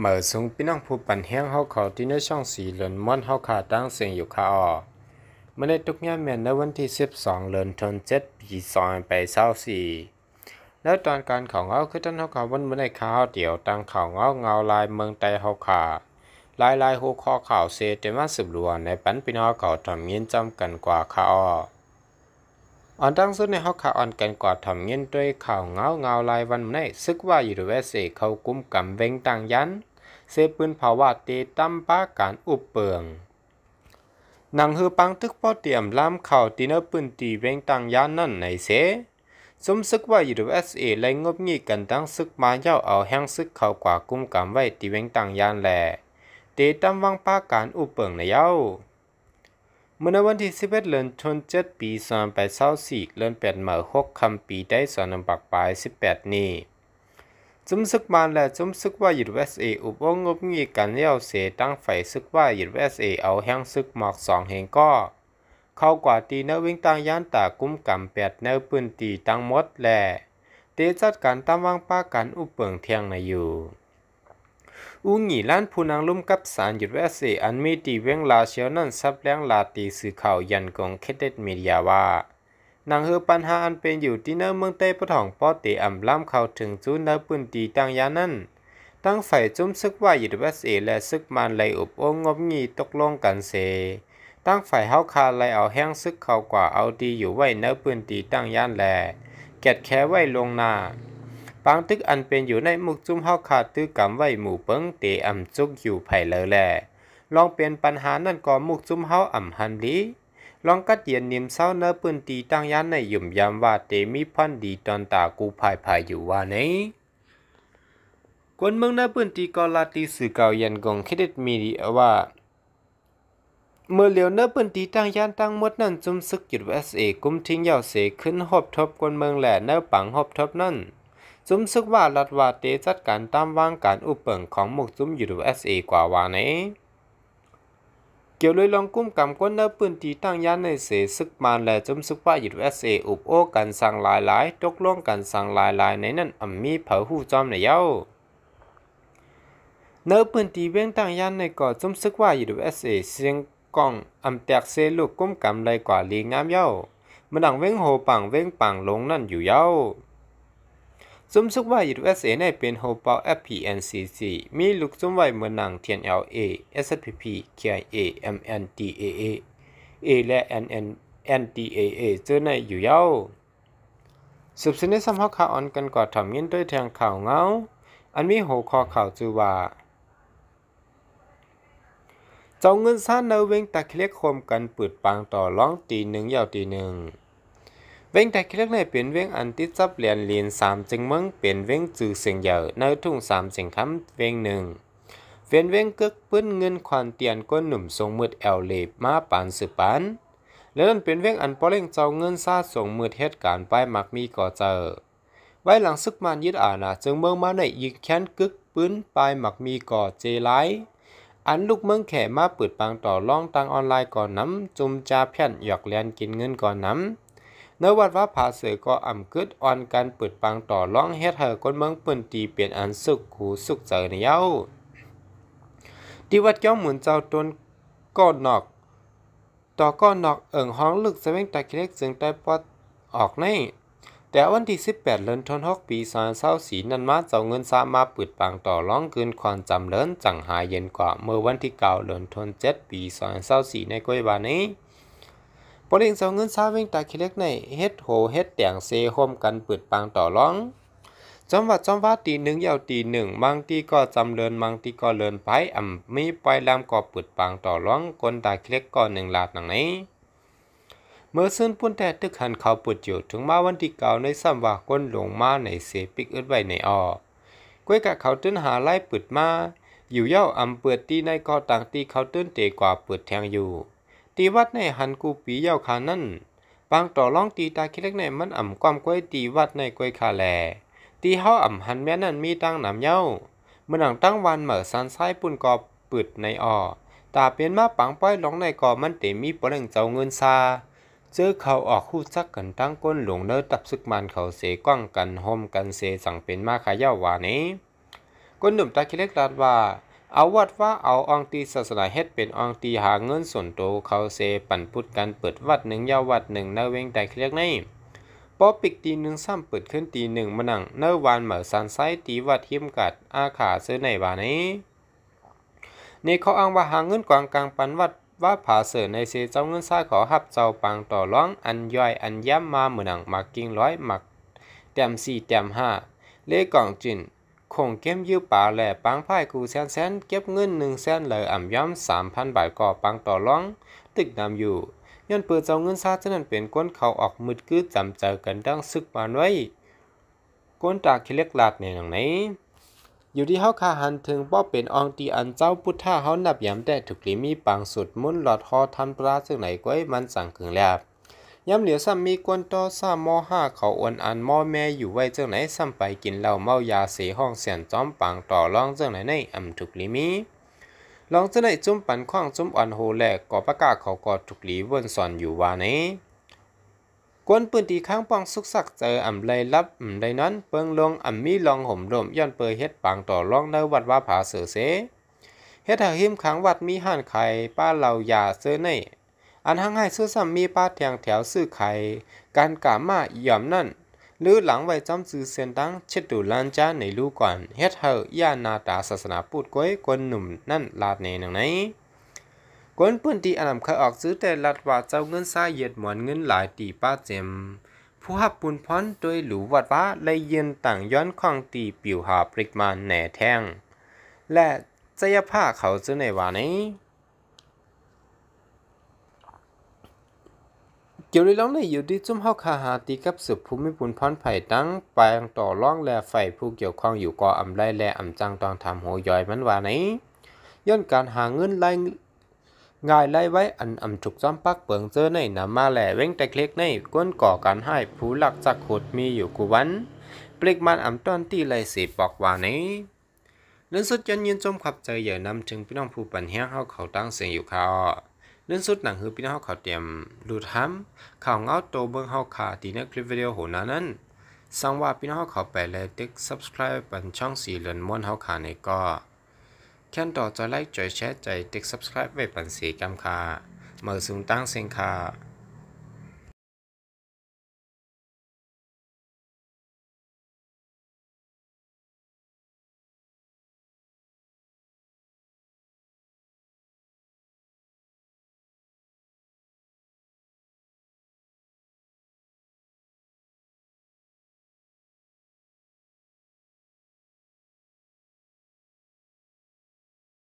เมื่อสูงพี่น้องผู้ปันแห้งเฮาเขาที่ในช่องสีเหลือนม่อนเฮาขาตั้งเสียงอยู่คาออเมื่อในทุกแง่าแมนในวันที่ 12เดือนธันวาคมปีซอยไปเศร้าสีแล้วตอนการของเขาคือท่านเฮาขาวันเมื่อในข่าวเดียว ตั้งข่าวเงาเงาลายเมืองไตเฮาขา ลายลายหัวขอข่าวเซเตมาสืบรวนในปันพี่น้องเขาทำเยินจำกันกว่าคาอออันตั้งสุดในฮอกขาอ่อนกันกอดถ่อเงินด้วยข่าวเงาเงาลายวันนในซึกว่าอยู่ด้วยเสเขากุ้มกำเวงต่างยันเสพปืนภาวะเตตั้มป้าการอุบเปิองนางฮือปังตึกพ้อเตรียมล้ามข่าวตีเนปืนตีเวงต่างยันนั่นในเส สมซึกว่าอยูดเส s a ไล่งบงี้กันตั้งซึกมาเย้าเอาแห้งซึกเข้ากว่ากุ้มกำไว้ตีเวงต่างยานแหลเตตั้มวังป้าการอุบเปิงในเย้าเมื่อวันที่11เดือนธันวาคมปี2824เดือน8เมื่อ6คำปีได้สอนนำปักปลาย 18 นี้จุมซึกมานและจุมซึกว่ายุดเวสเออุบงงบงีกันเลี้ยวเส ตั้งไฟ ซึกว่ายุดเวสเอเอาแห้งซึกหมอกสองแห่งก็ เข้ากว่าตีเนวิ่งตั้งย่านตากุ้มกำแปดแนวปืนตีตั้งมดแหล่เตจัดการตามวางป้ากันอุบเปิงเทียงในอยู่อุหงีล้านผู้นางลุ่มกับสารหยุดแวเส อันมีตีเว้งลาเชียวนั่นซับแรงลาตีสื่อข่าวยันกองเคเดตเมียว่านางเฮอปัญหาอันเป็นอยู่ที่เนื้อเมืองเต้ปะถองปอตีอ่ำล่ำเข้าถึงจู้เนื้อปืนตีตังยานั่นตั้งฝ่ายจุ้มซึกว่าหยุดแวสเสและซึกมันไหลอุบโองงบงีตกลงกันเสตั้งฝ่ายเฮาคาไหลเอาแห้งซึกเข้ากว่าเอาดีอยู่ไว้เนื้อปืนตีตังยานแล แกดแค่ไว้ลงหน้าปางตึกอันเป็นอยู่ในมุกจุ่มเฮาขาด ตื้อกำไว้หมู่เปิงเตอำจุกอยู่ไผเลยแลลองเป็นปัญหานั่นก็มุกจุ่มเฮาอ่ำหันลีลองกัดเย็นนิ่มเศร้าเนื้อปืนตีตั้งยันในหยุ่มยามว่าเตมีพันดีตอนตากูภายภายอยู่ว่าไหนกวนเมืองเนื้อปืนตีกอลาตีสื่อเก่ายันกงคิดมีดีว่า เมื่อเหลียวเนื้อปืนตีตั้งยันตั้งมดนั่นจุมซึกหยุดเอสเอกุมทิ้งยาวเสขึ้นหอบทบกวนเมืองแหล่เนื้อปังหอบทบนั่นซุ้มซึกว่ารัฐว่าเตจัดการตามวางการอุปเปิงของหมกซุ้มยูดูเอสเอกว่าวานี้ เกี่ยวเลยลองกุ้มกำก้นเนื้อปืนทีตั้งย่านในเสซึกมาและจุมซึกว่ายูดูเอสเออุบโอกันสั่งหลายหลายตกลงกันสั่งหลายหลายในนั้นอัำมีเผาหูจอมในเย้าเนื้อปืนที่เว้งตั้งย่านในก่อจุมซึกว่ายูดูเอสเอเสียงก้องอันแตกเซลูกกุ้มกำไรกว่าลีงามเย้ามันดังเว้งโหปังเว้งปังลงนั่นอยู่เย้าซุมซุกว่า USA ในเป็นโฮเปา FPNCC มีลูกซุมไว้เมืองนาง TNLA SPP KIA MNDAA A และ NN NDAA เจอในอยู่เย้าสืบสนิทสัมภาข่าวออนกันก่อทำยินด้วยทางข่าวเงาอันมีโหคอข่าวจูว่าเจ้าเงินซ่านเนเวงตะเคลียกคมกันปืดปางต่อร้องตีหนึ่งยาวตีหนึ่งเวงแต่เครื่องในเป็นเวงอันติดจับเหรียญลีนสามจึงเมืองเป็นเวงจือเสียงเยอะในทุ่งสามเสียงคำเวงหนึ่งเวยนเวงกึกปื้นเงินควันเตียนก้นหนุ่มทรงมืดแอลเลบมาปานสืบปัน แล้วนั่นเป็นเวงอันปอเล่งเจ้าเงินซาส่งมืดเหตุการณ์ไปมักมีก่อเจอ ไว้หลังซึกมันยึดอ่านาจึงเมืองมาในยิงแค้นกึกปื้นไปมักมีก่อเจไลอันลูกเมืองแข่มาเปิดปังต่อล่องตังออนไลน์ก่อนน้ำจุมจาเพี้ยนหยอกเลียนกินเงินก่อนน้ำเนื้อวัดว่าผาเสือก็อ่ำกึดอ่อนการเปิดปังต่อร้อง เฮ็ดเธอคนเมืองปืนตี เปลี่ยนอันสุขหูสุขเจอในเย้าที่วัดเจ้าหมุนเจ้าตนก็นอกต่อก็นอกเอิ่งห้องลึกสะเวงตะเคล็กจึงได้ปอดออกใน แต่วันที่ 18เดือนธันวาคมปี2024นั้นมาเจ้าเงินสามาปิดปังต่อร้องคืนความจำเลินจังหายเย็นกว่าเมื่อวันที่9เดือนธันวาคมปี2024ในกวยบานนี้ปลิงสองเงินซาเวงตาคิเล็กในเฮ็ดโหเฮ็ดแต่งเซโฮมกันปืดปังต่อร้องจอมวัดจอมว่าตีหนึ่งยาวตีหนึ่งบางทีก็จำเลินบางทีก็เลินไปอ่ำมีปล่ยลามก็ปืดปังต่อร้องคนตาคิเล็กก็อนหนึ่งลาดหนังไหนเมื่อซึ่งปุ่นแต่ตึกหันเขาปวดอยู่ ถึงมาวันที่เก่าในซ้ำว่าก้นหลงมาในเสปิกอึดไว้ในออกล้วยกะเขาตื้นหาไล่ปืดมาอยู่เย้าอ่ำเปิดตีในกอต่างตีเขาตื้นเตะกว่าปืดแทงอยู่ตีวัดในหันกูปีเย้าขานั่นบางต่อร้องตีตาคิดเล็กในมันอ่ำความก้อยตีวัดในก้อยขาแล ตีเฮาอ่ำหันแม่นั่นมีตั้งหนามเย้า เมื่อหนังตั้งวันเหมอสันซ้ปุ่นกอบปืดในอ่อตาเปลี่ยนมาปังป้อยร้องในกอมันเต็มีปลังเจ้าเงินซา เจอเขาออกคู่ซักกันตั้งก้นหลวงเนอตับซึกมันเขาเสกว้างกันโฮมกันเสสั่งเป็นมาขายเย้าวานี้ก้นหนุ่มตาคิดเล็กลาดว่าเอาวัดว่าเอาอองตีศาสนาเฮ็ดเป็นอองตีหาเงินส่วนโตเขาเซปั่นพุทธกันเปิดวัดหนึ่งยาววัดหนึ่งนาเวงแต่เคลียกในปอปิกตีหนึ่งซ้ำเปิดขึ้นตีหนึ่งมานังเนวานเหมือซันไซตีวัดีิมกัดอาขาซื้อในบานี้ในเขาอ้างว่าหาเงินกวางกลางปันวัดว่าผาเสือในเซเจ้าเงินซ่าขอหับเจ้าปังต่อร้องอันย่อยอันย้ำมาเหมือนังมักกิ้งร้อยหมักแต้มสี่แต้มห้าเล่กล่องจินคงเก็บยื้อป่าแหล่ปังไพ่กูแสนแสนเก็บเงินหนึ่งแสนเลยอ่ำย้ำสามพันบาทก่อปังต่อร้อง ตึกนำอยู่ย้อนเปิดเจ้าเงินซาจะนั่นเป็นก้นเขาออกมืดกื้อจำเจอกันดังซึกมาไว้ ก้นตาคิเล็กหลาดในหนังไหนอยู่ที่เฮาคาหันถึงป้อเป็นอองตีอันเจ้าพุทธาเฮานับยามแต่ถูกลิมีปังสุดมุ่นหลอดคอทำปลาซึ่งไหนก้อยมันสั่งกึ่งแลบย้ำเหลียวซ้ำมีกวนต่อซ้ำมอห้าเขาอวนอันมอแม่อยู่ไว้เจ้าไหนซ้ำไปกินเหล้าเมายาเสีห้องเสียนจอมปังต่อร้องเจ้าไหนในอำถุกลิมีลองเจ้าไหนจุ่มปันคว่างจุ่มอ่อนโหแหลกก่อประกาศเขากอดถุกหลีวนสอนอยู่ว่าไหนกวนปืนตีข้างปองสุกสักเจออำไรลับอำไรนั้นเปิงลงอำมีลองห่มลมย้อนเปยเฮ็ดปังต่อร้องในวัดว่าผาเสือเส เฮ็ดหาหิมขังวัดมีห่านไข่ป้าเหล่ายาเสือในอันทั้งให้ซื้อซ้ำมีป้าแทงแถวซื้อไข่การกามาหย่อมนั่นหรือหลังไว้จำซื้อเสียนตั้งเช็ดดูลันจ้าในรูกก่อนเฮ็ดเฮอย่านาตาศาสนาปูดก้อยกวนหนุ่มนั่นลาดในหนังไหนกวนพืนตีอันำเคยออกซื้อแต่ลัดว่าเจ้าเงินซาเย็ดหมอนเงินหลายตีป้าเจมผู้หับปุนพรโดยหลูวัดว่าเลยเย็นต่างย้อนค้องตีปิวหาปริกมาแหน่แทงและใจยภาเขาซื้อในวานี้กี่ยวเรื่องในอยู่ดีจุ่มเ้าคาหาตีกับสืบภูมิปุนพรไผ่ตั้งแปลงต่อร่องแลไฟผู้เกี่ยวข้องอยู่ก่ออำไรแล่อำจังตองทำหัวย่อยมันว่าไหนย้อนการหาเงินไล่ง่ายไล่ไว้อันอำจุกจ้อมปักเปิงเจอในนำมาแลเว้งแต่เล็กในก้นก่อการให้ ผู้หลักจักขุดมีอยู่กูวันเปลิกมันอำต้อนตีไล่สิบอกว่าไหนนั้นสุดยันยินจมขับใจอย่านำถึงพี่น้องผู้ปันแห้งเ้าเขาตั้งเสียงอยู่คขาเรื่องสุดหนังคือพี่น้องเขาเตรียมดูทำข่าวเงาโตเบิ้งเฮาขาตีในคลิปวิดีโอโหนานั้นสังว่าพี่น้องเขาไปและติ๊ก subscribe ปนช่องสีเหลือนม้วนเฮาขาในก็ แค่นต่อจะไลค์จอยแชร์ใจติ๊ก subscribe ไว้ปนสีกำคาเมื่อสูงตั้งเซงขา